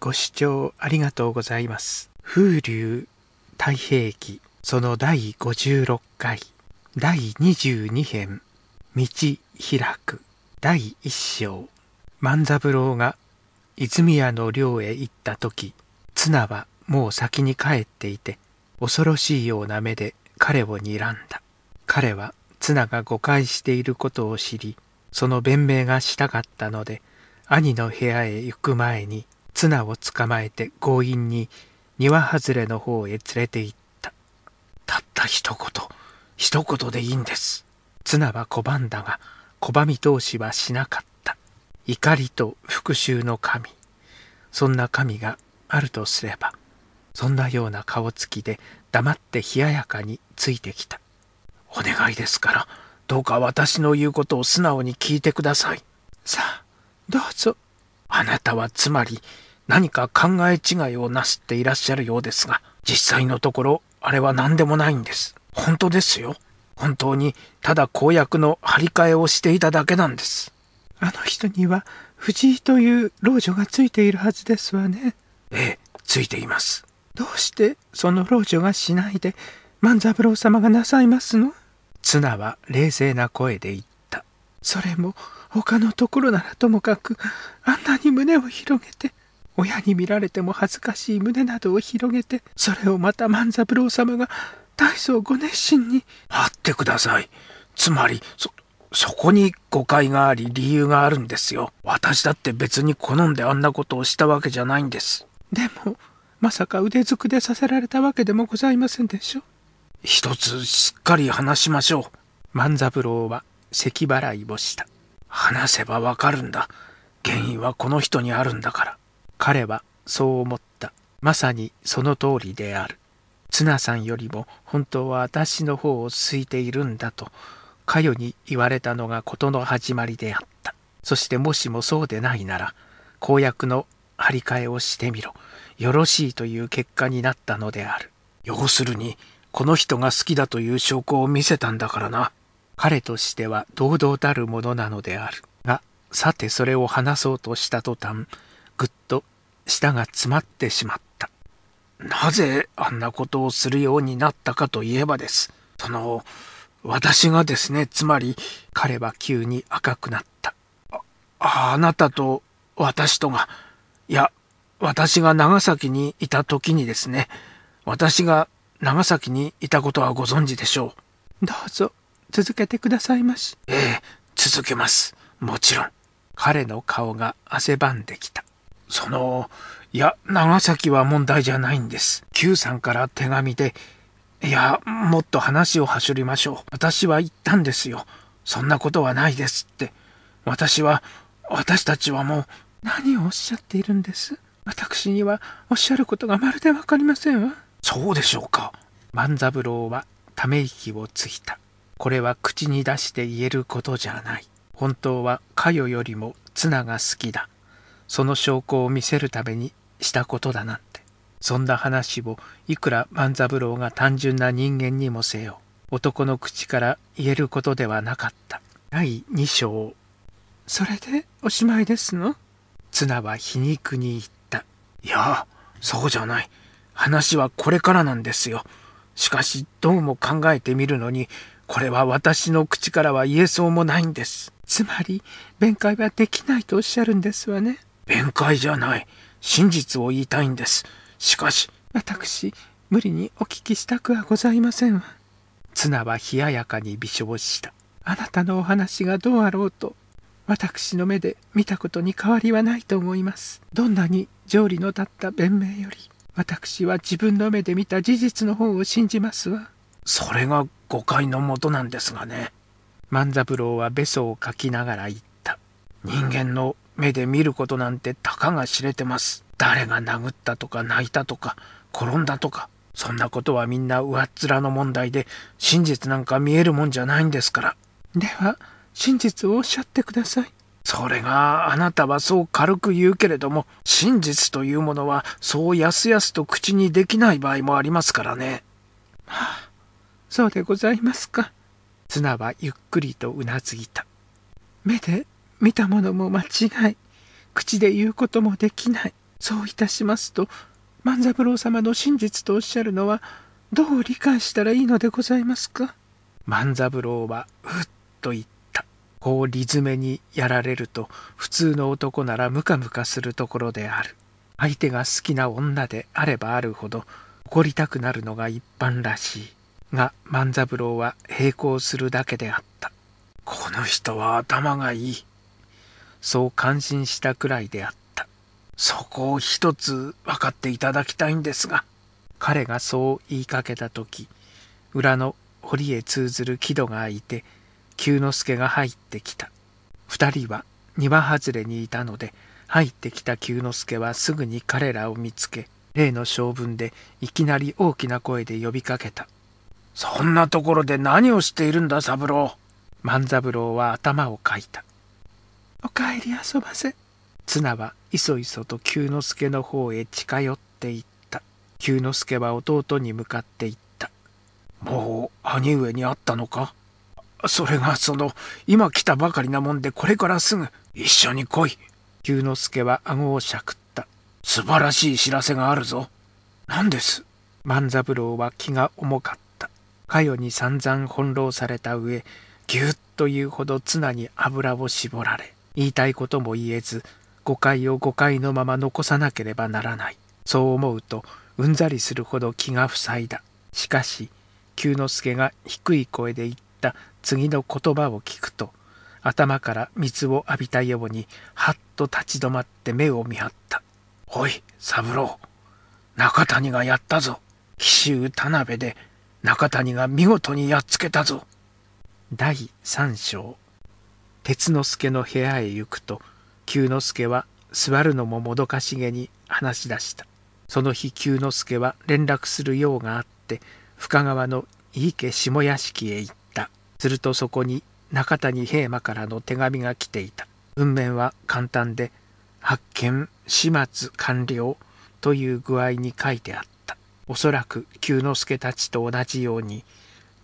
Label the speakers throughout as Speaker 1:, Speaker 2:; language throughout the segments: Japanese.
Speaker 1: ご視聴ありがとうございます。風流太平記その第56回第22編道開く第1章万三郎が泉屋の寮へ行った時綱はもう先に帰っていて恐ろしいような目で彼を睨んだ彼は綱が誤解していることを知りその弁明がしたかったので兄の部屋へ行く前に綱を捕まえて強引に庭外れの方へ連れて行ったたった一言一言でいいんです綱は拒んだが拒み通しはしなかった怒りと復讐の神そんな神があるとすればそんなような顔つきで黙って冷ややかについてきたお願いですからどうか私の言うことを素直に聞いてくださいさあどうぞあなたはつまり何か考え違いをなすっていらっしゃるようですが、実際のところ、あれは何でもないんです。本当ですよ。本当に、ただ公約の張り替えをしていただけなんです。あの人には、藤井という老女がついているはずですわね。ええ、ついています。どうして、その老女がしないで、万三郎様がなさいますの綱は冷静な声で言った。それも、他のところならともかく、あんなに胸を広げて、親に見られても恥ずかしい胸などを広げて、それをまた万三郎様が大層ご熱心に。待ってください。つまり、そ、そこに誤解があり理由があるんですよ。私だって別に好んであんなことをしたわけじゃないんです。でも、まさか腕ずくでさせられたわけでもございませんでしょ一つしっかり話しましょう。万三郎は咳払いをした。話せばわかるんだ。原因はこの人にあるんだから。彼はそう思った。まさにその通りである。綱さんよりも本当は私の方を好いているんだと、かよに言われたのが事の始まりであった。そしてもしもそうでないなら、公約の張り替えをしてみろ。よろしいという結果になったのである。要するに、この人が好きだという証拠を見せたんだからな。彼としては堂々たるものなのである。が、さてそれを話そうとした途端、ぐっと舌が詰まってしまった。なぜあんなことをするようになったかといえばです。その、私がですね、つまり、彼は急に赤くなった。あ、あなたと私とが、いや、私が長崎にいた時にですね、私が長崎にいたことはご存知でしょう。どうぞ、続けてくださいまし。ええ、続けます。もちろん。彼の顔が汗ばんできた。その、いや、長崎は問題じゃないんです。Q さんから手紙で、いや、もっと話を走りましょう。私は言ったんですよ。そんなことはないですって。私は、私たちはもう、何をおっしゃっているんです私にはおっしゃることがまるで分かりませんわ。そうでしょうか。万三郎はため息をついた。これは口に出して言えることじゃない。本当はかよよりも綱が好きだ。その証拠を見せるためにしたことだなんてそんな話をいくら万三郎が単純な人間にもせよ男の口から言えることではなかった第2章それでおしまいですの綱は皮肉に言ったいやそうじゃない話はこれからなんですよしかしどうも考えてみるのにこれは私の口からは言えそうもないんですつまり弁解はできないとおっしゃるんですわね弁解じゃない真実を言いたいんですしかし私無理にお聞きしたくはございませんわ綱は冷ややかに微笑したあなたのお話がどうあろうと私の目で見たことに変わりはないと思いますどんなに条理の立った弁明より私は自分の目で見た事実の方を信じますわそれが誤解のもとなんですがね万三郎はべそをかきながら言った人間の目で見ることなんてたかが知れてます。誰が殴ったとか泣いたとか転んだとか、そんなことはみんな上っ面の問題で真実なんか見えるもんじゃないんですから。では、真実をおっしゃってください。それがあなたはそう軽く言うけれども真実というものはそうやすやすと口にできない場合もありますからね。はあ、そうでございますか。綱はゆっくりとうなずいた。目で見たものも間違い口で言うこともできないそういたしますと万三郎様の真実とおっしゃるのはどう理解したらいいのでございますか万三郎はうっと言ったこう理詰めにやられると普通の男ならムカムカするところである相手が好きな女であればあるほど怒りたくなるのが一般らしいが万三郎は並行するだけであったこの人は頭がいいそう感心したくらいであった。そこを一つ分かっていただきたいんですが。彼がそう言いかけた時、裏の堀へ通ずる木戸が開いて、久之助が入ってきた。二人は庭外れにいたので、入ってきた久之助はすぐに彼らを見つけ、例の性分でいきなり大きな声で呼びかけた。そんなところで何をしているんだ、三郎。万三郎は頭をかいた。おかえり遊ばせ。綱はいそいそと久之助の方へ近寄っていった。久之助は弟に向かっていった。もう兄上に会ったのかそれがその、今来たばかりなもんでこれからすぐ一緒に来い。久之助は顎をしゃくった。素晴らしい知らせがあるぞ。何です万三郎は気が重かった。かよに散々翻弄された上、ぎゅっというほど綱に油を絞られ、言いたいことも言えず誤解を誤解のまま残さなければならないそう思うとうんざりするほど気が塞いだしかし久之助が低い声で言った次の言葉を聞くと頭から水を浴びたようにはっと立ち止まって目を見張った「おい三郎中谷がやったぞ紀州田辺で中谷が見事にやっつけたぞ」第3章鉄之助の部屋へ行くと久之助は座るのももどかしげに話し出したその日久之助は連絡する用があって深川の井伊家下屋敷へ行ったするとそこに中谷平馬からの手紙が来ていた文面は簡単で「発見始末完了」という具合に書いてあったおそらく久之助たちと同じように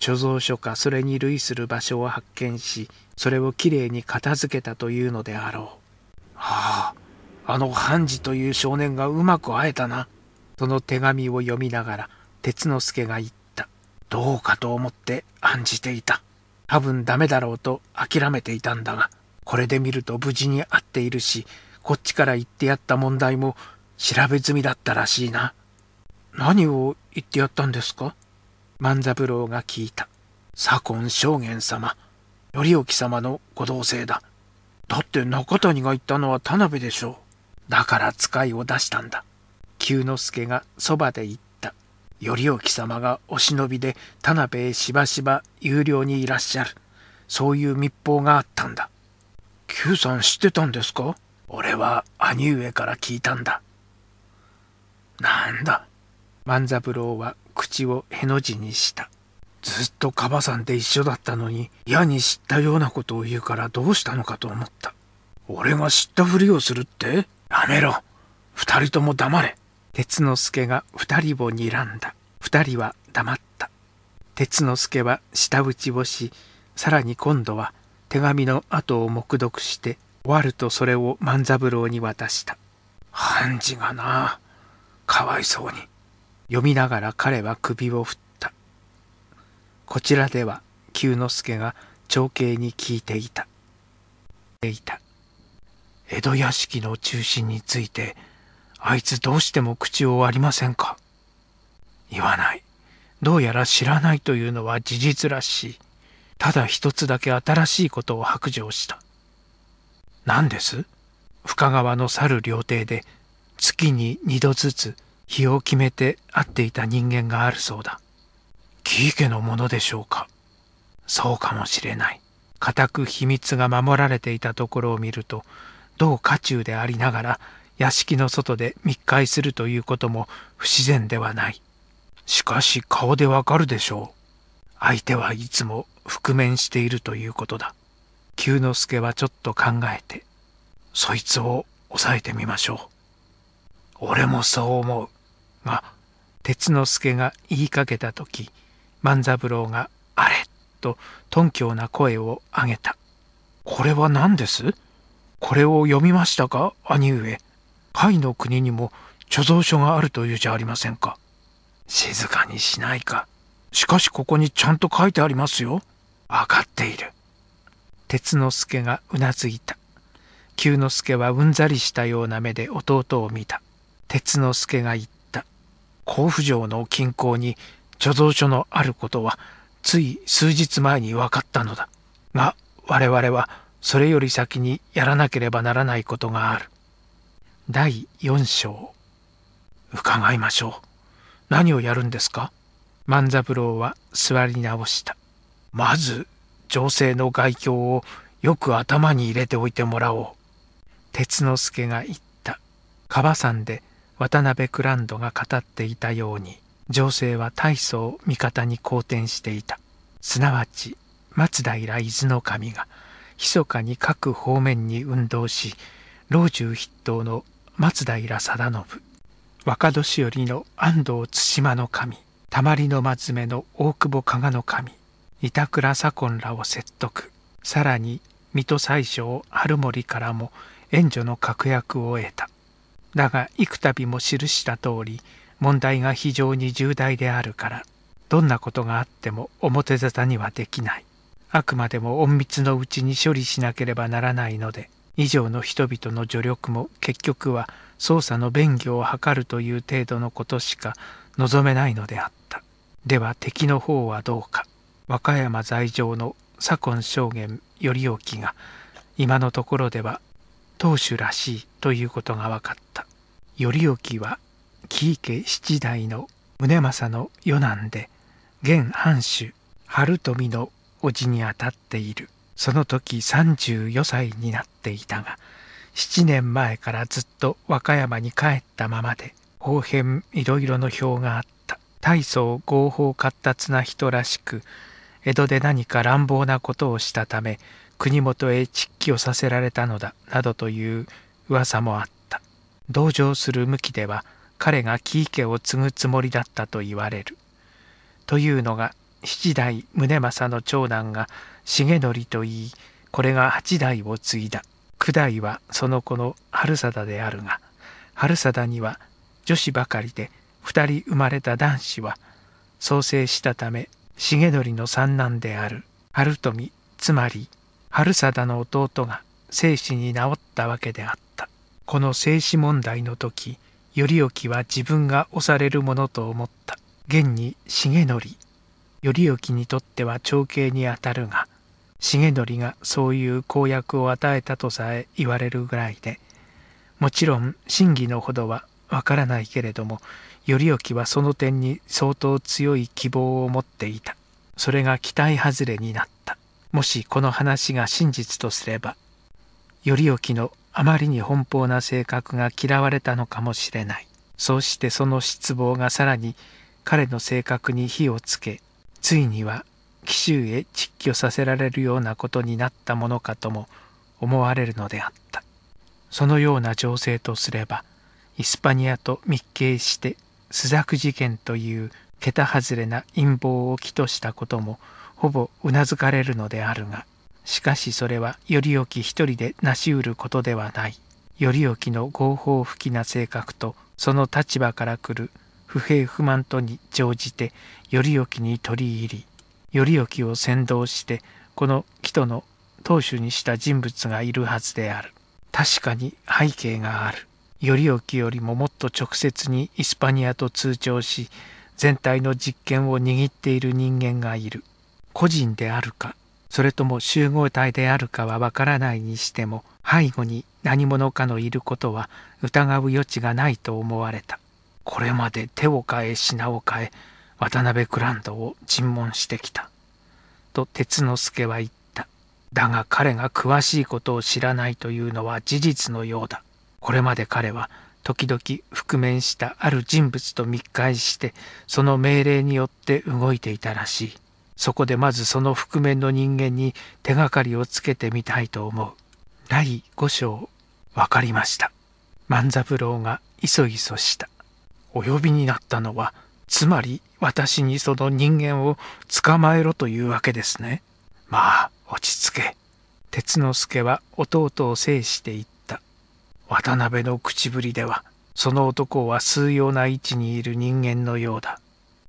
Speaker 1: 貯蔵所かそれに類する場所を発見しそれをきれいに片付けたというのであろうはああの判事という少年がうまく会えたなその手紙を読みながら鉄之助が言ったどうかと思って案じていた多分ダメだろうと諦めていたんだがこれで見ると無事に会っているしこっちから言ってやった問題も調べ済みだったらしいな何を言ってやったんですか万三郎が聞いた。左近正元様、頼興様のご同姓だ。だって中谷が言ったのは田辺でしょう。だから使いを出したんだ。久之助がそばで言った。頼興様がお忍びで田辺へしばしば有料にいらっしゃる。そういう密報があったんだ。Q さん知ってたんですか俺は兄上から聞いたんだ。なんだ。万三郎は口をへの字にした。ずっとカバさんで一緒だったのに嫌に知ったようなことを言うからどうしたのかと思った。俺が知ったふりをするってやめろ二人とも黙れ鉄之助が二人を睨んだ。二人は黙った。鉄之助は舌打ちをし、さらに今度は手紙の後を目読して、終わるとそれを万三郎に渡した。判事がな、かわいそうに。読みながら彼は首を振った。こちらでは、久之助が長兄に聞いていた。いた。江戸屋敷の中心について、あいつどうしても口を割りませんか言わない。どうやら知らないというのは事実らしい。ただ一つだけ新しいことを白状した。何です深川の去る料亭で月に2度ずつ日を決めて会っていた人間があるそうだ。木家のものでしょうか。そうかもしれない。固く秘密が守られていたところを見ると、どう家中でありながら屋敷の外で密会するということも不自然ではない。しかし顔でわかるでしょう。相手はいつも覆面しているということだ。久之助はちょっと考えて、そいつを抑えてみましょう。俺もそう思う。が鉄之助が言いかけた時万三郎が「あれ!」と頓強な声を上げた「これは何ですこれを読みましたか兄上甲斐の国にも貯蔵所があるというじゃありませんか」静かにしないかしかしここにちゃんと書いてありますよ分かっている鉄之助がうなずいた久之助はうんざりしたような目で弟を見た鉄之助が言っ甲府城の近郊に貯蔵所のあることはつい数日前に分かったのだが我々はそれより先にやらなければならないことがある第4章伺いましょう何をやるんですか万三郎は座り直したまず情勢の外境をよく頭に入れておいてもらおう鉄之助が言った川山で渡辺クランドが語っていたように情勢は大層味方に好転していたすなわち松平伊豆守が密かに各方面に運動し老中筆頭の松平定信若年寄りの安藤対馬の神たまりの松目の大久保加賀の神板倉左近らを説得さらに水戸宰相春森からも援助の確約を得ただが幾度も記した通り問題が非常に重大であるからどんなことがあっても表沙汰にはできないあくまでも隠密のうちに処理しなければならないので以上の人々の助力も結局は捜査の便宜を図るという程度のことしか望めないのであったでは敵の方はどうか和歌山在場の左近証言頼興が今のところでは当主らしいということが分かった頼興は紀伊家七代の宗政の四男で現藩主春富の叔父にあたっているその時34歳になっていたが7年前からずっと和歌山に帰ったままで後編いろいろの表があった大層合法闊達な人らしく江戸で何か乱暴なことをしたため国元へ窒息をさせられたのだなどという噂もあった同情する向きでは彼が喜池家を継ぐつもりだったと言われるというのが七代宗政の長男が重則といいこれが八代を継いだ九代はその子の春貞であるが春貞には女子ばかりで二人生まれた男子は創生したため重則の三男である春富つまり春貞の弟が生死に治ったわけであった。この生死問題の時、頼興は自分が押されるものと思った。現に重則。頼興にとっては長兄にあたるが、重則がそういう公約を与えたとさえ言われるぐらいで、もちろん真偽のほどはわからないけれども、頼興はその点に相当強い希望を持っていた。それが期待外れになった。もしこの話が真実とすれば頼興のあまりに奔放な性格が嫌われたのかもしれないそうしてその失望がさらに彼の性格に火をつけついには紀州へ蟄居させられるようなことになったものかとも思われるのであったそのような情勢とすればイスパニアと密契して朱雀事件という桁外れな陰謀を起としたこともほぼうなずかれるのであるがしかしそれは頼興一人で成し得ることではない頼興の合法不気な性格とその立場から来る不平不満とに乗じて頼興に取り入り頼興を先導してこの木との当主にした人物がいるはずである確かに背景がある頼興よりももっと直接にイスパニアと通帳し全体の実権を握っている人間がいる個人であるかそれとも集合体であるかはわからないにしても背後に何者かのいることは疑う余地がないと思われたこれまで手を変え品を変え渡辺グランドを尋問してきたと鉄之助は言っただが彼が詳しいことを知らないというのは事実のようだこれまで彼は時々覆面したある人物と密会してその命令によって動いていたらしいそこでまずその覆面の人間に手がかりをつけてみたいと思う。第五章、わかりました。万三郎がいそいそした。お呼びになったのは、つまり私にその人間を捕まえろというわけですね。まあ、落ち着け。鉄之助は弟を制して言った。渡辺の口ぶりでは、その男は数様な位置にいる人間のようだ。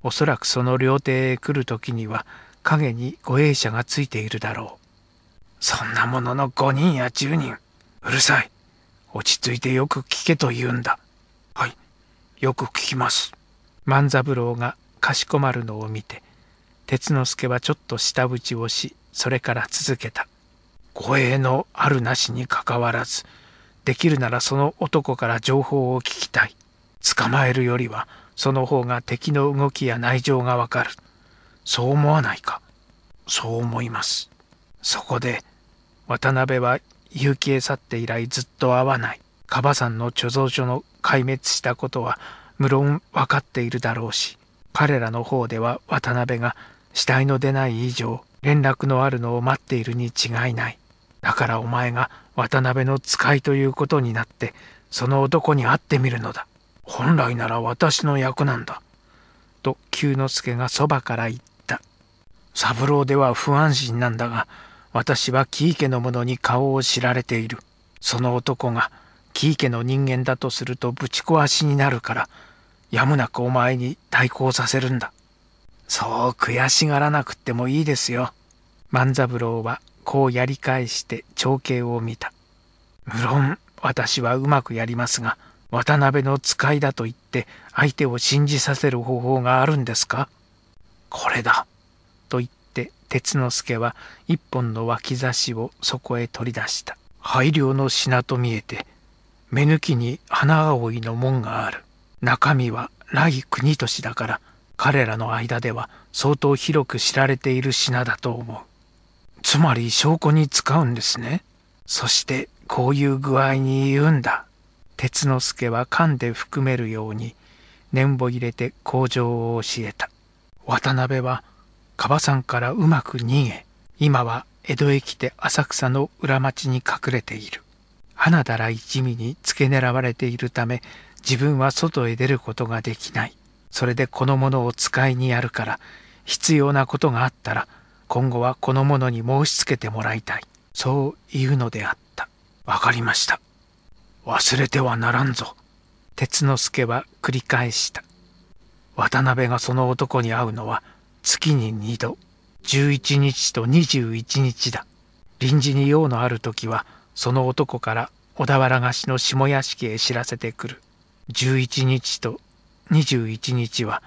Speaker 1: おそらくその料亭へ来る時には影に護衛者がついているだろうそんなものの5人や10人うるさい落ち着いてよく聞けと言うんだはいよく聞きます万三郎がかしこまるのを見て鉄之助はちょっと舌打ちをしそれから続けた護衛のあるなしにかかわらずできるならその男から情報を聞きたい捕まえるよりはその方が敵の動きや内情がわかる。そう思わないか。そう思います。そこで、渡辺は結城へ去って以来ずっと会わない。カバ山の貯蔵所の壊滅したことは、無論分かっているだろうし、彼らの方では渡辺が死体の出ない以上、連絡のあるのを待っているに違いない。だからお前が渡辺の使いということになって、その男に会ってみるのだ。本来なら私の役なんだ。と久之助がそばから言った。三郎では不安心なんだが、私は喜池の者に顔を知られている。その男が喜池の人間だとするとぶち壊しになるから、やむなくお前に対抗させるんだ。そう悔しがらなくってもいいですよ。万三郎はこうやり返して長兄を見た。無論私はうまくやりますが、渡辺の使いだと言って相手を信じさせる方法があるんですかこれだと言って鉄之助は一本の脇差しをそこへ取り出した配慮の品と見えて目抜きに花葵の門がある中身は来国俊だから彼らの間では相当広く知られている品だと思うつまり証拠に使うんですねそしてこういう具合に言うんだ鉄之助はんで含めるように念を入れて口上を教えた渡辺はさ山からうまく逃げ今は江戸へ来て浅草の裏町に隠れている花だら一味に付け狙われているため自分は外へ出ることができないそれでこの者を使いにやるから必要なことがあったら今後はこの者に申し付けてもらいたいそう言うのであったわかりました忘れてはならんぞ。鉄之助は繰り返した。渡辺がその男に会うのは月に2度、11日と21日だ。臨時に用のある時は、その男から小田原貸しの下屋敷へ知らせてくる。11日と21日は、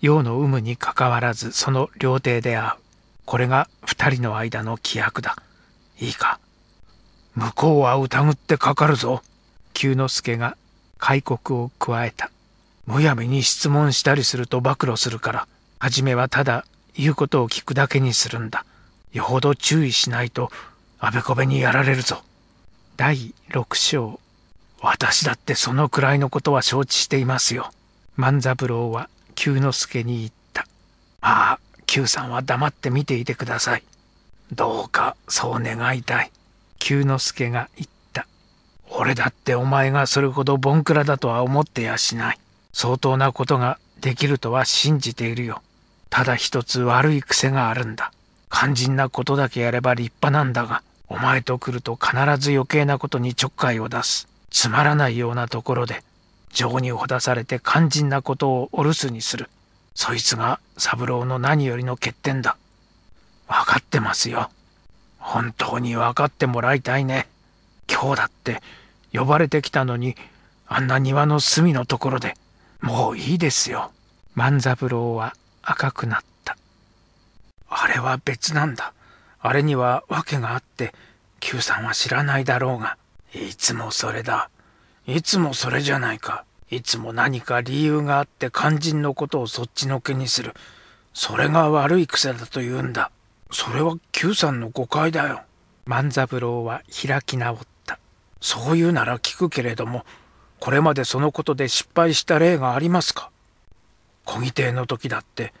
Speaker 1: 用の有無にかかわらずその料亭で会う。これが2人の間の規約だ。いいか。向こうは疑ってかかるぞ。久之助が開国を加えた。むやみに質問したりすると暴露するから、初めはただ言うことを聞くだけにするんだ。よほど注意しないと、あべこべにやられるぞ。第6章。私だってそのくらいのことは承知していますよ。万三郎は久之助に言った。まあ、久さんは黙って見ていてください。どうかそう願いたい。久之助が言った。俺だってお前がそれほどボンクラだとは思ってやしない。相当なことができるとは信じているよ。ただ一つ悪い癖があるんだ。肝心なことだけやれば立派なんだが、お前と来ると必ず余計なことにちょっかいを出す。つまらないようなところで、情にほだされて肝心なことをお留守にする。そいつが三郎の何よりの欠点だ。わかってますよ。本当に分かってもらいたいね。今日だって呼ばれてきたのにあんな庭の隅のところでもういいですよ万三郎は赤くなったあれは別なんだあれには訳があって Q さんは知らないだろうがいつもそれだいつもそれじゃないかいつも何か理由があって肝心のことをそっちのけにするそれが悪い癖だと言うんだそれは Q さんの誤解だよ万三郎は開き直ったそういうなら聞くけれども、これまでそのことで失敗した例がありますか小木亭の時だって、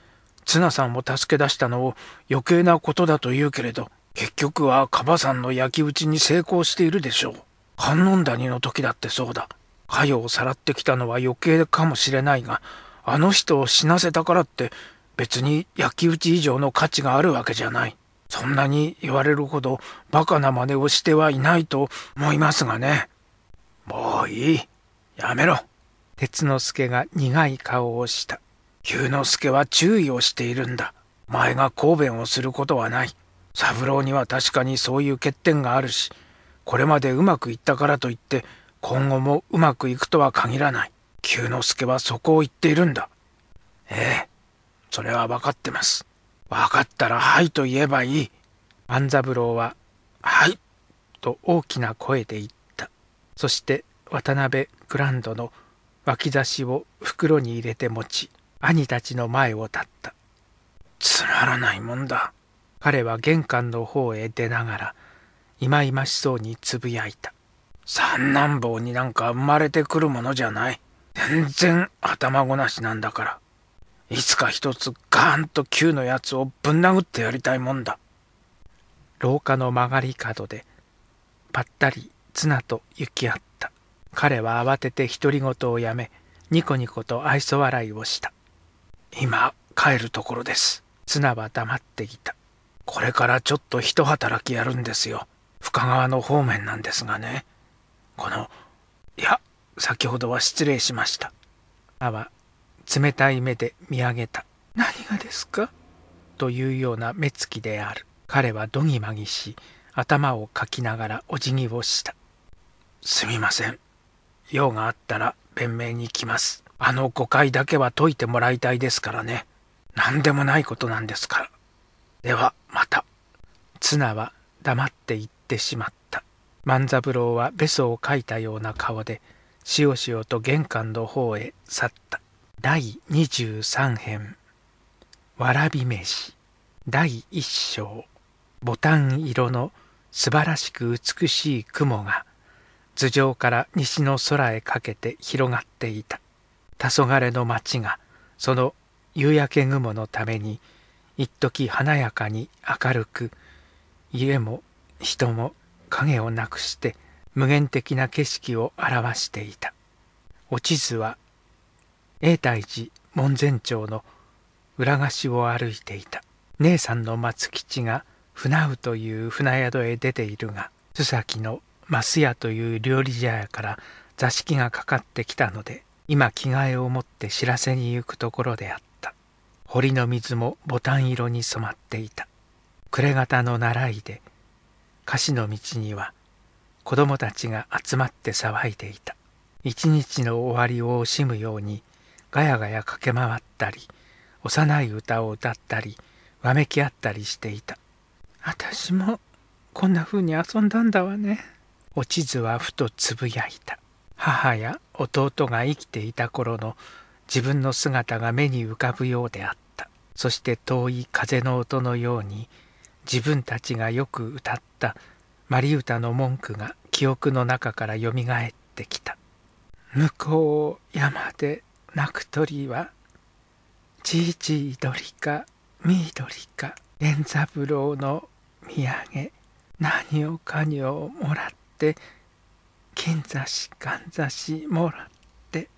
Speaker 1: 綱さんを助け出したのを余計なことだと言うけれど、結局はカバさんの焼き討ちに成功しているでしょう。観音谷の時だってそうだ。カヨをさらってきたのは余計かもしれないが、あの人を死なせたからって別に焼き討ち以上の価値があるわけじゃない。そんなに言われるほどバカな真似をしてはいないと思いますがね。もういい。やめろ。鉄之助が苦い顔をした。九之助は注意をしているんだ。お前が抗弁をすることはない。三郎には確かにそういう欠点があるし、これまでうまくいったからといって、今後もうまくいくとは限らない。九之助はそこを言っているんだ。ええ、それは分かってます。分かったらはいと言えばいい。万三郎は、はい、と大きな声で言った。そして渡辺グランドの脇差しを袋に入れて持ち、兄たちの前を立った。つまらないもんだ。彼は玄関の方へ出ながら、いまいましそうにつぶやいた。三男坊になんか生まれてくるものじゃない。全然頭ごなしなんだから。いつか一つガーンと Q のやつをぶん殴ってやりたいもんだ。廊下の曲がり角で、ぱったり綱と行き合った。彼は慌てて独り言をやめ、ニコニコと愛想笑いをした。今、帰るところです。綱は黙っていた。これからちょっと一働きやるんですよ。深川の方面なんですがね。この、いや、先ほどは失礼しました。あは冷たい目で見上げた。何がですかというような目つきである。彼はどぎまぎし、頭をかきながらお辞儀をした。すみません。用があったら弁明に来ます。あの誤解だけは解いてもらいたいですからね。何でもないことなんですから。では、また。綱は黙って行ってしまった。万三郎はべそをかいたような顔で、しおしおと玄関の方へ去った。第23編わらび飯第1章ボタン色の素晴らしく美しい雲が頭上から西の空へかけて広がっていた黄昏の町がその夕焼け雲のために一時華やかに明るく家も人も影をなくして無限的な景色を表していた落ち図は永代寺門前町の裏菓子を歩いていた姉さんの松吉が船うという船宿へ出ているが須崎の増屋という料理茶屋から座敷がかかってきたので今着替えを持って知らせに行くところであった堀の水もボタン色に染まっていた暮れ方の習いで菓子の道には子供たちが集まって騒いでいた一日の終わりを惜しむようにガヤガヤ駆け回ったり幼い歌を歌ったりわめき合ったりしていた私もこんな風に遊んだんだわねお地図はふとつぶやいた母や弟が生きていた頃の自分の姿が目に浮かぶようであったそして遠い風の音のように自分たちがよく歌ったマリタの文句が記憶の中からよみがえってきた「向こう山で鳴く鳥はちいちい鳥かみい鳥か源三郎の土産何をかにをもらって金座しかんざしもらって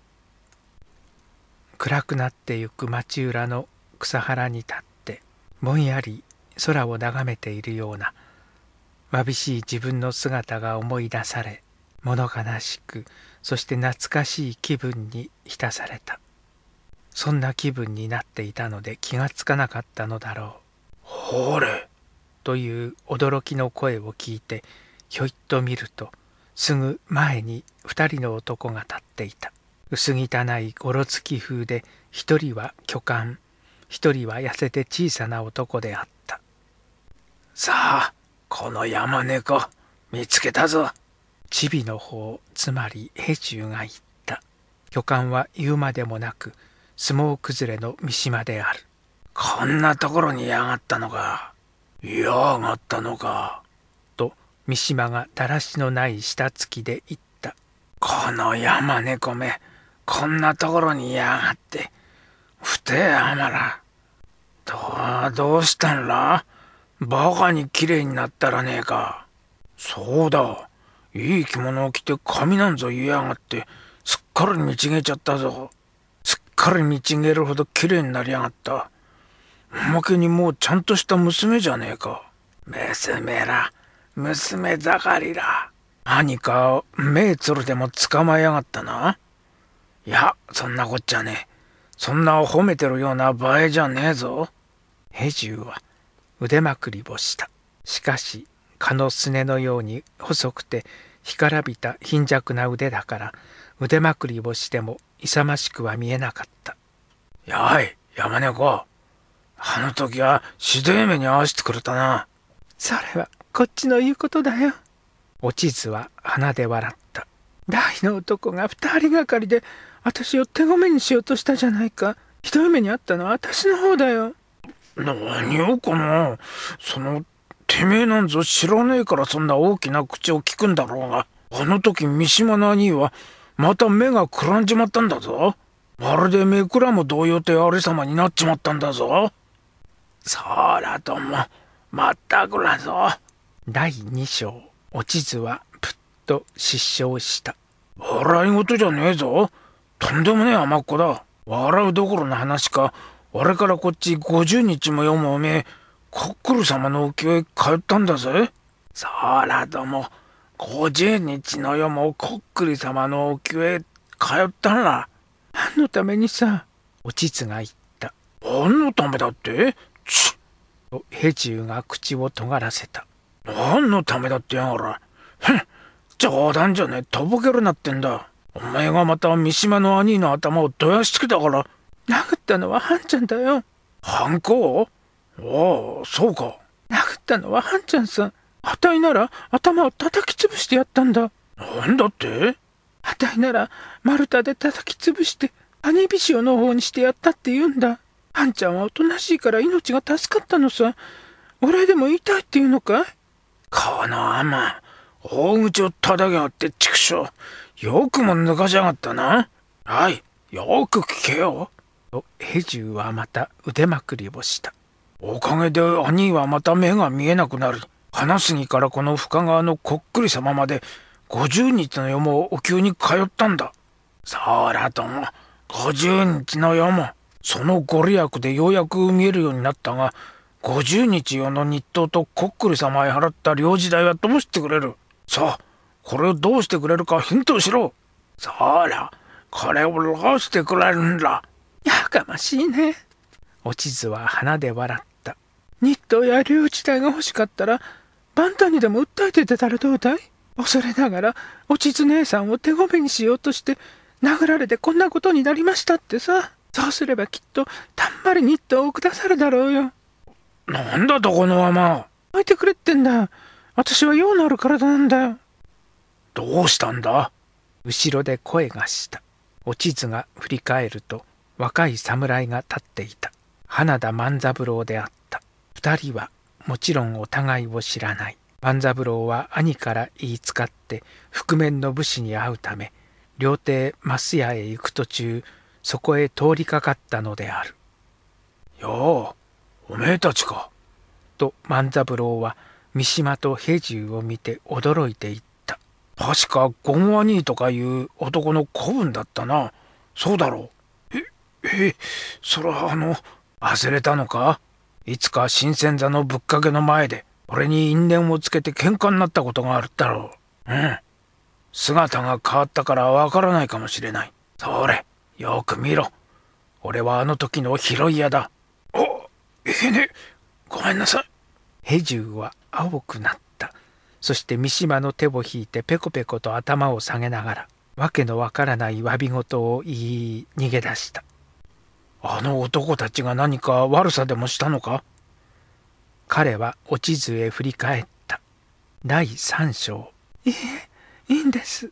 Speaker 1: 暗くなってゆく町裏の草原に立ってぼんやり空を眺めているようなまびしい自分の姿が思い出されもの悲しくそして懐かしい気分に浸されたそんな気分になっていたので気がつかなかったのだろう「ほれ!」という驚きの声を聞いてひょいっと見るとすぐ前に2人の男が立っていた薄汚いごろつき風で1人は巨漢1人は痩せて小さな男であったさあこの山猫見つけたぞチビの方、つまり平中が言った。巨漢は言うまでもなく、相撲崩れの三島である。こんなところにやがったのか。嫌やがったのか。と、三島がだらしのない下つきで言った。この山猫め、こんなところにやがって。ふてやあまら。とどうしたんらバカに綺麗になったらねえか。そうだ。いい着物を着て髪なんぞ言いやがって、すっかり見ちげちゃったぞ。すっかり見ちげるほど綺麗になりやがった。おまけにもうちゃんとした娘じゃねえか。娘ら、娘盛りら。何か、目つるでも捕まえやがったな。いや、そんなこっちゃねえ。そんな褒めてるような場合じゃねえぞ。ヘジューは腕まくりをした。しかし、蚊のすねのように細くて干からびた貧弱な腕だから腕まくりをしても勇ましくは見えなかったやい山猫あの時はひどい目に遭わしてくれたなそれはこっちの言うことだよおちずは鼻で笑った大の男が二人がかりで私を手ごめにしようとしたじゃないかひどい目に遭ったのは私の方だよ何をこの、そのてめえなんぞ知らねえからそんな大きな口を聞くんだろうが、あの時三島の兄は、また目がくらんじまったんだぞ。まるで目くらも同様てあさ様になっちまったんだぞ。そうだとも、まったくだぞ。第二章、お地図はぷっと失笑した。笑い事じゃねえぞ。とんでもねえ甘っ子だ。笑うどころの話か、俺からこっち五十日も読むおめえ、コックル様の浮世へ通ったんだぜ。そらども、50日の夜もコックル様の浮世へ通ったんら。何のためにさ、おちつが言った。何のためだってちと、ヘチュが口を尖らせた。何のためだってやがら。ふん、冗談じゃねえ、とぼけるなってんだ。お前がまた三島の兄の頭をどやしつけたから。殴ったのはハンちゃんだよ。ハンコああ、そうか。殴ったのはハンちゃんさん。あたいなら頭を叩き潰してやったんだ。なんだってあたいなら丸太で叩き潰して、ニビシオの方にしてやったって言うんだ。ハンちゃんはおとなしいから命が助かったのさ。お礼でも言いたいって言うのかいこのアマ、大口を叩きやって畜生。よくも抜かしやがったな。はい、よく聞けよ。と、ヘジュはまた腕まくりをした。おかげで兄はまた目が見えなくなり花杉からこの深川のこっくり様まで五十日の夜もお灸に通ったんだそらとも五十日の夜もそのご利益でようやく見えるようになったが五十日用の日当とこっくり様へ払った領事代はどうしてくれるさあこれをどうしてくれるかヒトをしろそらこれをどうしてくれるんだやかましいねお地図は花で笑ったニットや竜自体が欲しかったら、バンタにでも訴えて出たらどうだい恐れながら、おちず姉さんを手ごめにしようとして、殴られてこんなことになりましたってさ。そうすればきっと、たんまりニットをくださるだろうよ。なんだとこのまま。泣いてくれってんだ。私は用のある体なんだよ。どうしたんだ後ろで声がした。おちずが振り返ると、若い侍が立っていた。花田万三郎であった。二人はもちろんお互いを知らない万三郎は兄から言いつかって覆面の武士に会うため料亭増屋へ行く途中そこへ通りかかったのである「ようおめえたちか」と万三郎は三島と平十を見て驚いていった「確かゴンワニーとかいう男の子分だったなそうだろう」ええそらあの忘れたのかいつか新鮮座のぶっかけの前で俺に因縁をつけて喧嘩になったことがあるだろううん姿が変わったからわからないかもしれないそれよく見ろ俺はあの時の拾い屋だおいけねごめんなさいヘジュは青くなったそして三島の手を引いてペコペコと頭を下げながら訳のわからない詫び言を言い逃げ出したあの男たちが何か悪さでもしたのか彼は落ちずへ振り返った。第三章。いえ、いいんです。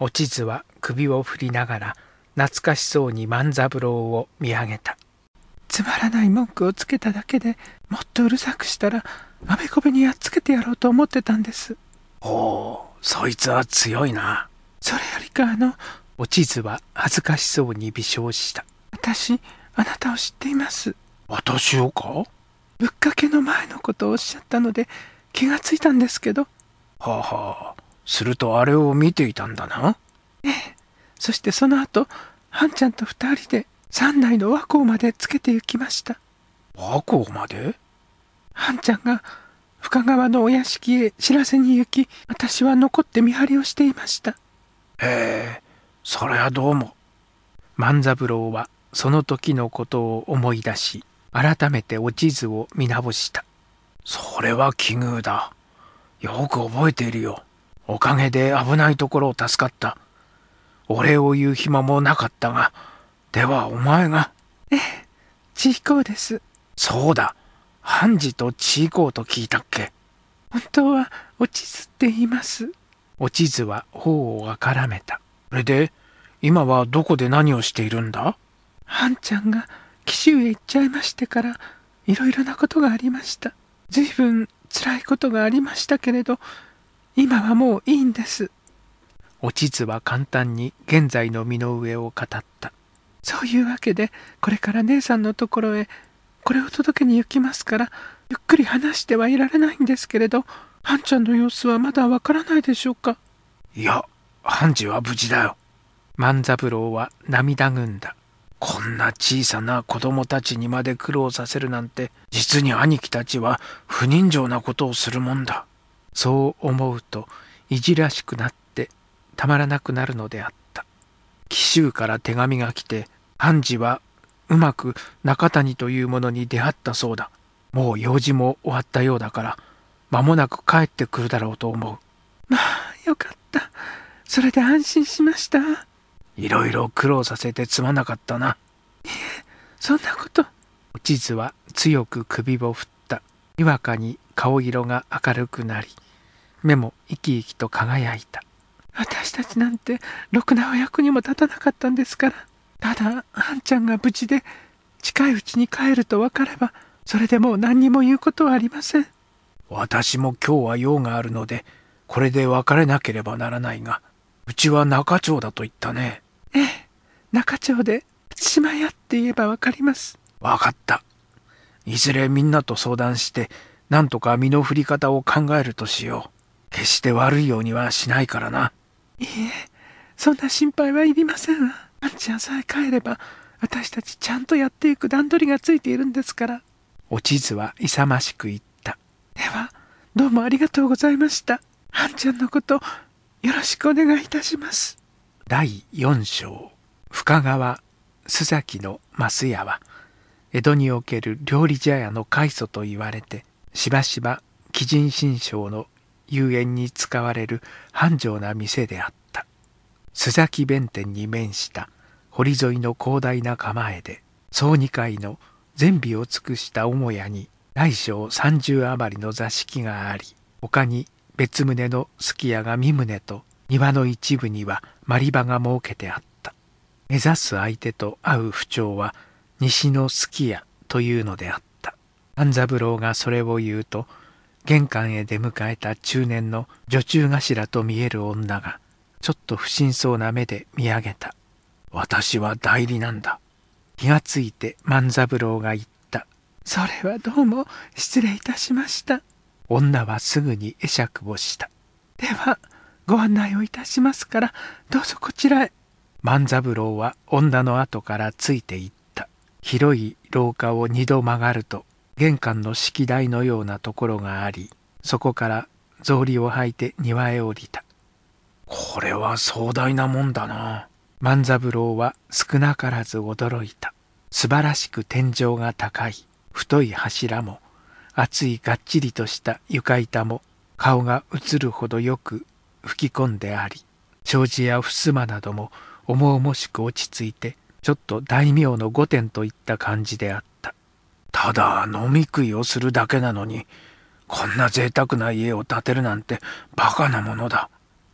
Speaker 1: 落ちずは首を振りながら、懐かしそうに万三郎を見上げた。つまらない文句をつけただけでもっとうるさくしたら、あべこべにやっつけてやろうと思ってたんです。ほう、そいつは強いな。それよりかあの、落ちずは恥ずかしそうに微笑した。私、あなたを知っています私をかぶっかけの前のことをおっしゃったので気がついたんですけどはあはあするとあれを見ていたんだなええそしてその後はんちゃんと2人で山内の和光までつけて行きました和光まではんちゃんが深川のお屋敷へ知らせに行き私は残って見張りをしていましたへえそれはどうも万三郎はその時のことを思い出し改めてお地図を見直したそれは奇遇だよく覚えているよおかげで危ないところを助かったお礼を言う暇もなかったがではお前がええちいこうですそうだハンジとちいこうと聞いたっけ本当はお地図って言いますお地図は頬をあからめたそれで今はどこで何をしているんだハンちゃんが紀州へ行っちゃいましてから、いろいろなことがありました。ずいぶん辛いことがありましたけれど、今はもういいんです。お地図は簡単に現在の身の上を語った。そういうわけで、これから姉さんのところへ、これを届けに行きますから、ゆっくり話してはいられないんですけれど、ハンちゃんの様子はまだわからないでしょうか。いや、ハンジは無事だよ。万三郎は涙ぐんだ。こんな小さな子供たちにまで苦労させるなんて実に兄貴たちは不人情なことをするもんだそう思うといじらしくなってたまらなくなるのであった紀州から手紙が来て判事はうまく中谷というものに出会ったそうだもう用事も終わったようだから間もなく帰ってくるだろうと思うまあよかったそれで安心しました。いろいろ苦労させてすまなかったな。そんなこと。お地図は強く首を振った。にわかに顔色が明るくなり、目も生き生きと輝いた。私たちなんてろくなお役にも立たなかったんですからただあんちゃんが無事で近いうちに帰ると分かればそれでもう何にも言うことはありません私も今日は用があるのでこれで別れなければならないがうちは中町だと言ったねええ、中町で島屋って言えばわかります。わかった。いずれみんなと相談して、なんとか身の振り方を考えるとしよう。決して悪いようにはしないからな。いいえ、そんな心配はいりませんあんちゃんさえ帰れば、私たちちゃんとやっていく段取りがついているんですから。お地図は勇ましく言った。では、どうもありがとうございました。あんちゃんのこと、よろしくお願いいたします。第四章深川須崎の増屋は江戸における料理茶屋の開祖と言われてしばしば鬼人新章の遊園に使われる繁盛な店であった須崎弁天に面した堀沿いの広大な構えで総二階の全備を尽くした母屋に大小三十余りの座敷があり他に別棟のすき家が三棟と庭の一部にはまり場が設けてあった目指す相手と会う不調は西のすき家というのであった万三郎がそれを言うと玄関へ出迎えた中年の女中頭と見える女がちょっと不審そうな目で見上げた私は代理なんだ気がついて万三郎が言ったそれはどうも失礼いたしました女はすぐに会釈をしたではご案内をいたしますからどうぞこちらへ。万三郎は女の後からついていった広い廊下を二度曲がると玄関の式台のようなところがありそこから草履を履いて庭へ降りたこれは壮大なもんだな万三郎は少なからず驚いた素晴らしく天井が高い太い柱も厚いがっちりとした床板も顔が映るほどよく吹き込んであり障子や襖なども重々しく落ち着いてちょっと大名の御殿といった感じであったただ飲み食いをするだけなのにこんな贅沢な家を建てるなんてバカなものだ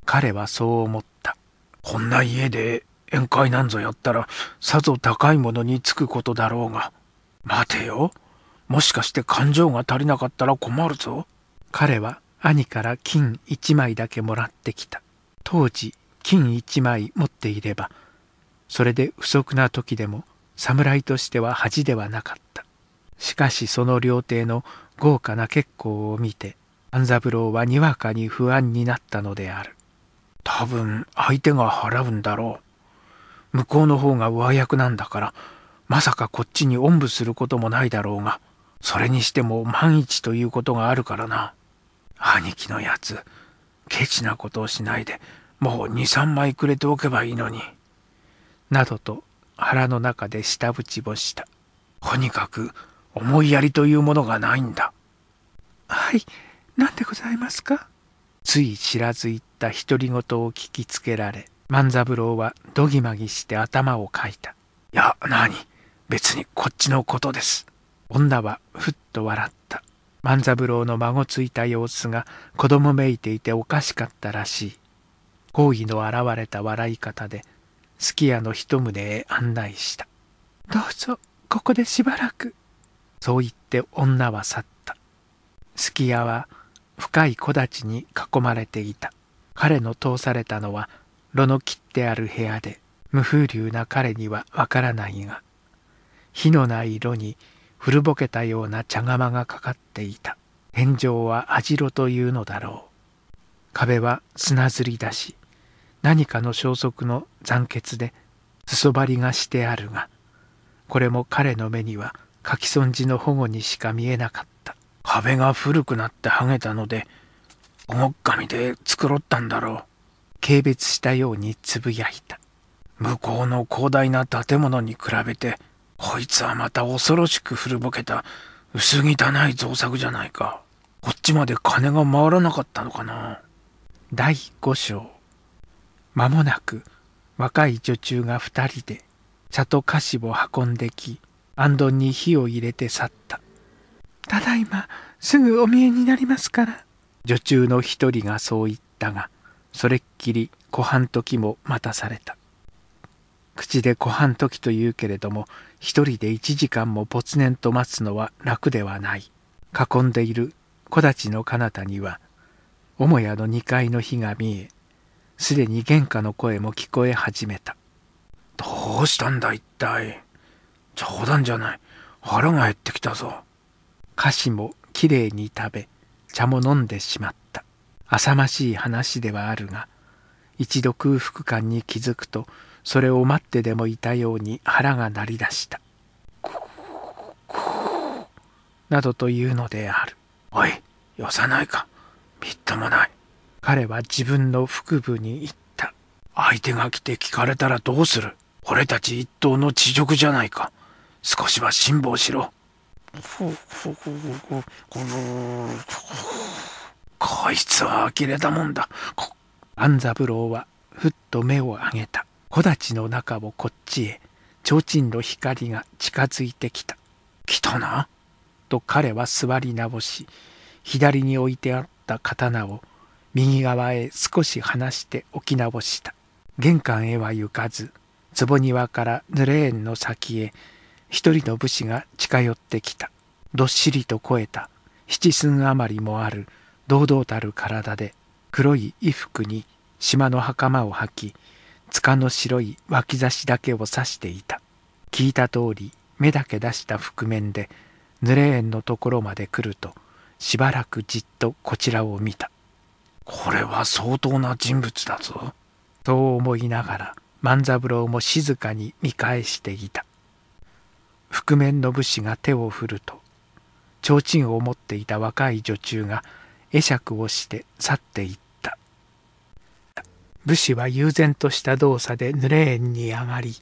Speaker 1: 彼はそう思ったこんな家で宴会なんぞやったらさぞ高いものにつくことだろうが待てよもしかして感情が足りなかったら困るぞ彼は兄から金一枚だけもらってきた。当時、金一枚持っていれば、それで不足な時でも侍としては恥ではなかった。しかしその料亭の豪華な結構を見て、安三郎はにわかに不安になったのである。多分相手が払うんだろう。向こうの方が上役なんだから、まさかこっちにおんぶすることもないだろうが、それにしても万一ということがあるからな。兄貴のやつケチなことをしないでもう23枚くれておけばいいのに」などと腹の中で下打ちをしたとにかく思いやりというものがないんだはい何でございますかつい知らず言った独り言を聞きつけられ万三郎はどぎまぎして頭をかいた「いや何別にこっちのことです」女はふっと笑った万三郎の孫ついた様子が子供めいていておかしかったらしい。好意の現れた笑い方で、すき家の一棟へ案内した。どうぞ、ここでしばらく。そう言って女は去った。すき家は深い木立に囲まれていた。彼の通されたのは、炉の切ってある部屋で、無風流な彼にはわからないが、火のない炉に古ぼけたような茶釜がかかっていた。天井は網代というのだろう。壁は砂ずりだし、何かの消息の残血で、裾張りがしてあるが、これも彼の目には書き損じの保護にしか見えなかった。壁が古くなって剥げたので、おっかみで繕ったんだろう。軽蔑したようにつぶやいた。向こうの広大な建物に比べて、こいつはまた恐ろしく古ぼけた薄汚い造作じゃないか。こっちまで金が回らなかったのかな。第5章。間もなく若い女中が2人で茶と菓子を運んでき、安どに火を入れて去った。ただいま、すぐお見えになりますから。女中の一人がそう言ったが、それっきり小半時も待たされた。口で小半時と言うけれども、一人で一時間もぽつねんと待つのは楽ではない。囲んでいる木立の彼方には、母屋の2階の火が見え、すでに玄関の声も聞こえ始めた。どうしたんだ一体。冗談じゃない。腹が減ってきたぞ。菓子もきれいに食べ、茶も飲んでしまった。浅ましい話ではあるが、一度空腹感に気づくと、それを待ってでもいたように腹が鳴り出した。などというのである。おい、よさないか。みっともない。彼は自分の腹部に言った。相手が来て聞かれたらどうする俺たち一等の地辱じゃないか。少しは辛抱しろ。こいつは呆れたもんだ。安三郎はふっと目を上げた。木立の中をこっちへ、提灯の光が近づいてきた。来たなと彼は座り直し、左に置いてあった刀を右側へ少し離して置き直した。玄関へは行かず、壺庭からぬれ園の先へ、一人の武士が近寄ってきた。どっしりと肥えた、七寸余りもある、堂々たる体で、黒い衣服に島の袴を履き、塚の白い脇差しだけを指していた聞いた通り目だけ出した覆面で濡れ縁のところまで来るとしばらくじっとこちらを見たこれは相当な人物だぞそう思いながら万三郎も静かに見返していた覆面の武士が手を振ると提灯を持っていた若い女中が会釈をして去っていった武士は悠然とした動作で濡れ縁に上がり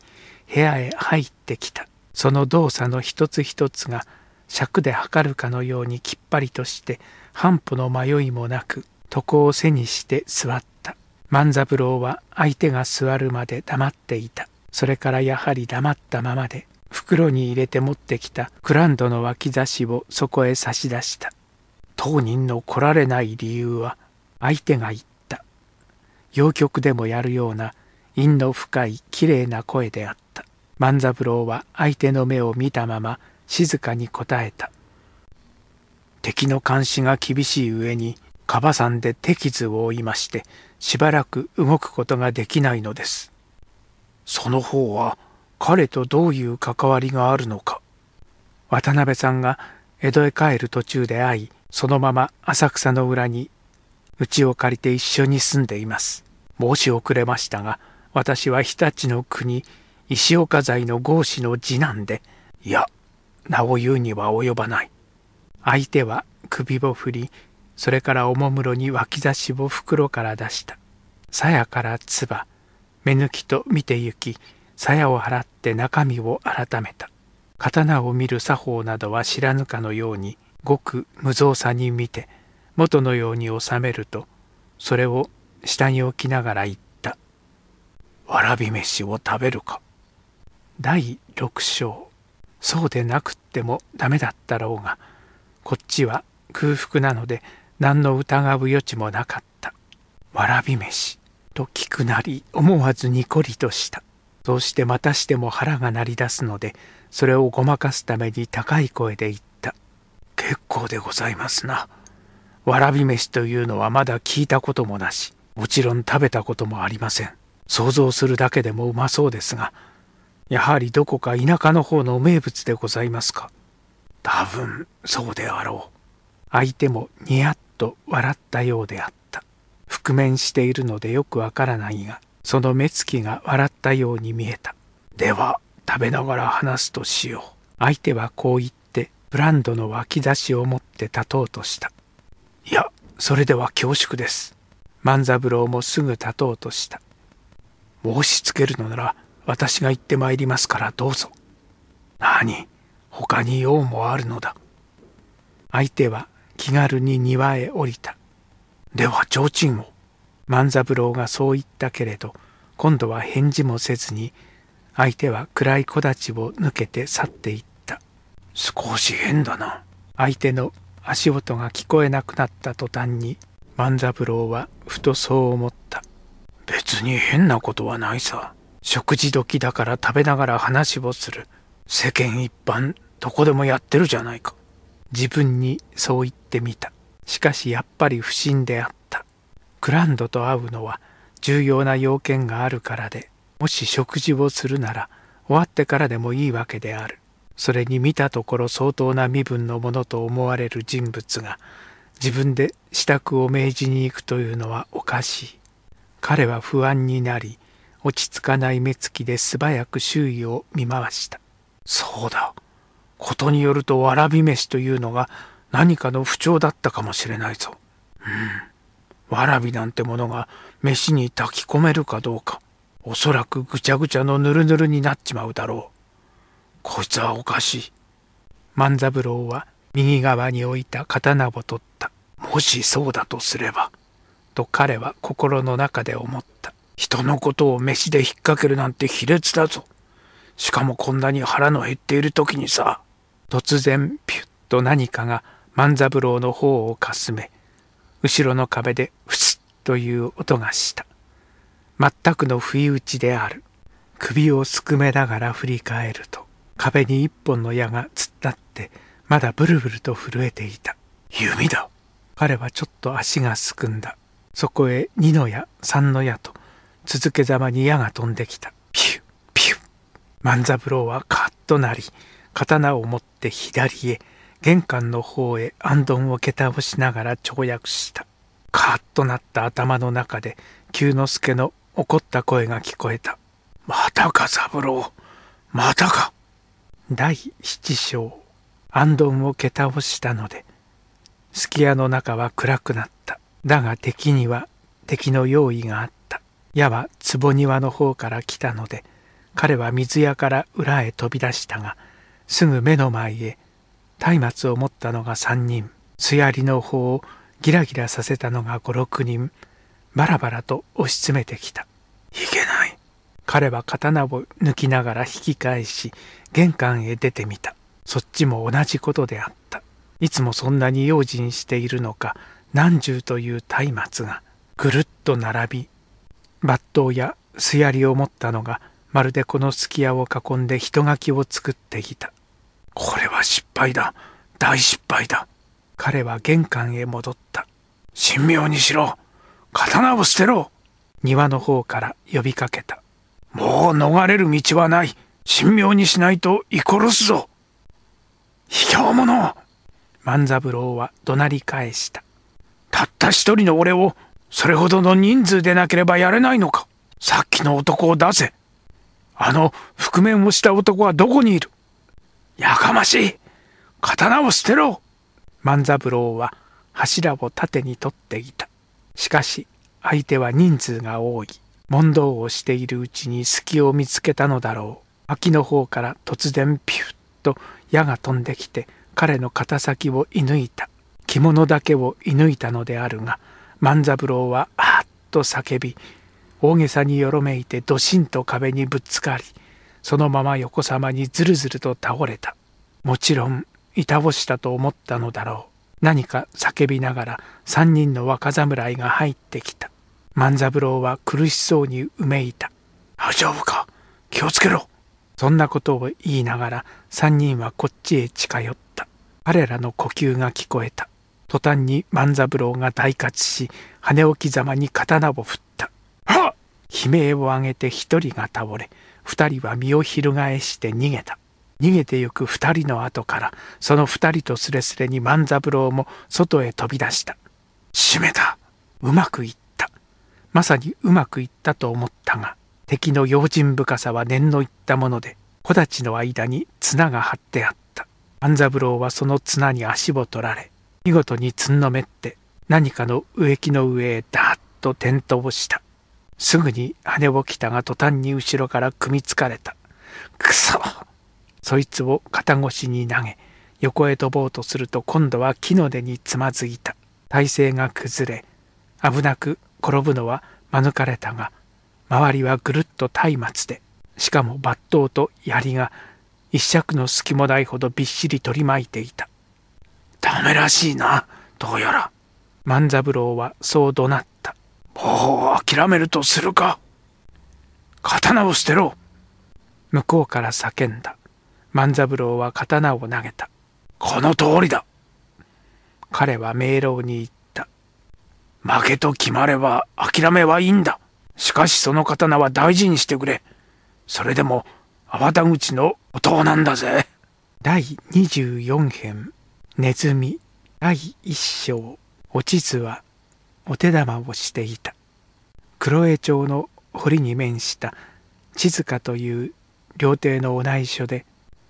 Speaker 1: 部屋へ入ってきたその動作の一つ一つが尺で測るかのようにきっぱりとして半歩の迷いもなく床を背にして座った万三郎は相手が座るまで黙っていたそれからやはり黙ったままで袋に入れて持ってきたクランドの脇差しをそこへ差し出した当人の来られない理由は相手が言洋曲でもやるような韻の深いきれいな声であった万三郎は相手の目を見たまま静かに答えた敵の監視が厳しい上にカバ山で手傷を負いましてしばらく動くことができないのですその方は彼とどういう関わりがあるのか渡辺さんが江戸へ帰る途中で会いそのまま浅草の裏に家を借りて一緒に住んでいます。申し遅れましたが、私は日立の国、石岡材の合子の次男で、いや、名を言うには及ばない。相手は首を振り、それからおもむろに脇差しを袋から出した。鞘から唾、目抜きと見てゆき、鞘を払って中身を改めた。刀を見る作法などは知らぬかのように、ごく無造作に見て、元のように収めるとそれを下に置きながら言った「わらび飯を食べるか」第6章そうでなくってもダメだったろうがこっちは空腹なので何の疑う余地もなかった「わらび飯」と聞くなり思わずニコリとしたそうしてまたしても腹が鳴り出すのでそれをごまかすために高い声で言った「結構でございますな」わらび飯というのはまだ聞いたこともなし、もちろん食べたこともありません。想像するだけでもうまそうですが、やはりどこか田舎の方の名物でございますか。多分、そうであろう。相手もニヤッと笑ったようであった。覆面しているのでよくわからないが、その目つきが笑ったように見えた。では、食べながら話すとしよう。相手はこう言って、ブランドの脇出しを持って立とうとした。いやそれでは恐縮です万三郎もすぐ立とうとした申しつけるのなら私が行ってまいりますからどうぞ何他に用もあるのだ相手は気軽に庭へ降りたでは提灯を万三郎がそう言ったけれど今度は返事もせずに相手は暗い木立を抜けて去っていった少し変だな相手の足音が聞こえなくなった途端に万三郎はふとそう思った別に変なことはないさ食事時だから食べながら話をする世間一般どこでもやってるじゃないか自分にそう言ってみたしかしやっぱり不審であったクランドと会うのは重要な要件があるからでもし食事をするなら終わってからでもいいわけであるそれに見たところ相当な身分のものと思われる人物が自分で支度を命じに行くというのはおかしい。彼は不安になり落ち着かない目つきで素早く周囲を見回した。そうだ。ことによるとわらび飯というのが何かの不調だったかもしれないぞ。うん。わらびなんてものが飯に炊き込めるかどうか。おそらくぐちゃぐちゃのぬるぬるになっちまうだろう。こいつはおかしい。万三郎は右側に置いた刀を取った。もしそうだとすれば。と彼は心の中で思った。人のことを飯で引っ掛けるなんて卑劣だぞ。しかもこんなに腹の減っている時にさ。突然ピュッと何かが万三郎の方をかすめ、後ろの壁でふすっという音がした。全くの不意打ちである。首をすくめながら振り返ると、壁に一本の矢が突っ立って、まだブルブルと震えていた。弓だ彼はちょっと足がすくんだ。そこへ二の矢、三の矢と、続けざまに矢が飛んできた。ピュッ、ピュッ。万三郎はカッとなり、刀を持って左へ、玄関の方へ安頓を蹴倒をしながら跳躍した。カッとなった頭の中で、久之助の怒った声が聞こえた。またか三郎、またか。第七章安頓を蹴倒したので隙屋の中は暗くなっただが敵には敵の用意があった矢は坪庭の方から来たので彼は水屋から裏へ飛び出したがすぐ目の前へ松明を持ったのが三人つやりの方をギラギラさせたのが五六人バラバラと押し詰めてきた「いけない彼は刀を抜きながら引き返し、玄関へ出てみた。そっちも同じことであった。いつもそんなに用心しているのか、何十という松明がぐるっと並び、抜刀やすやりを持ったのが、まるでこのすき家を囲んで人垣を作ってきた。これは失敗だ。大失敗だ。彼は玄関へ戻った。神妙にしろ刀を捨てろ庭の方から呼びかけた。もう逃れる道はない。神妙にしないと居殺すぞ。卑怯者万三郎は怒鳴り返した。たった一人の俺を、それほどの人数でなければやれないのか。さっきの男を出せ。あの覆面をした男はどこにいるやかましい刀を捨てろ万三郎は柱を盾に取っていた。しかし相手は人数が多い。問答をしているうちに隙を見つけたのだろう。脇の方から突然ピュッと矢が飛んできて彼の肩先を射抜いた。着物だけを射抜いたのであるが、万三郎はあっと叫び、大げさによろめいてドシンと壁にぶつかり、そのまま横さまにずるずると倒れた。もちろん、いたしたと思ったのだろう。何か叫びながら三人の若侍が入ってきた。万三郎は苦しそうにうめいた。大丈夫か気をつけろそんなことを言いながら3人はこっちへ近寄った。彼らの呼吸が聞こえた。途端に万三郎が大喝し、羽置きざまに刀を振った。はっ悲鳴を上げて一人が倒れ、二人は身を翻して逃げた。逃げてゆく二人の後から、その二人とすれすれに万三郎も外へ飛び出した。閉めたうまくいった。まさにうまくいったと思ったが敵の用心深さは念のいったもので木立の間に綱が張ってあった半三郎はその綱に足を取られ見事につんのめって何かの植木の上へダーッと転倒したすぐに羽を着たが途端に後ろから組みつかれたくそそいつを肩越しに投げ横へ飛ぼうとすると今度は木の根につまずいた体勢が崩れ危なく転ぶのは免れたが周りはぐるっと松明でしかも抜刀と槍が一尺の隙もないほどびっしり取り巻いていたダメらしいなどうやら万三郎はそう怒鳴ったもう諦めるとするか刀を捨てろ向こうから叫んだ万三郎は刀を投げたこの通りだ彼は明朗に言っ負けと決まれば諦めはいいんだ。しかしその刀は大事にしてくれ。それでも、粟田口の弟なんだぜ。第24編、ネズミ、第1章、お地図は、お手玉をしていた。黒江町の堀に面した千塚という料亭のお内緒で、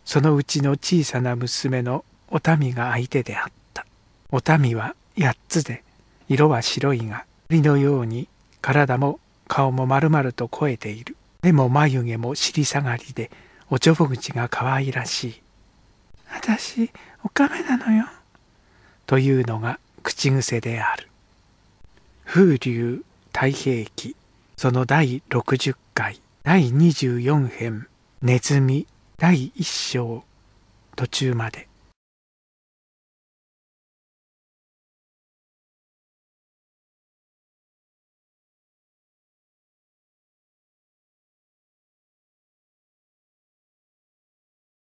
Speaker 1: そのうちの小さな娘のお民が相手であった。お民は8つで、色は白いが鳥のように体も顔もまるまると肥えている目も眉毛も尻下がりでおちょぼ口が可愛らしい私おかめなのよというのが口癖である風流太平記その第60回第24編ネズミ第1章途中まで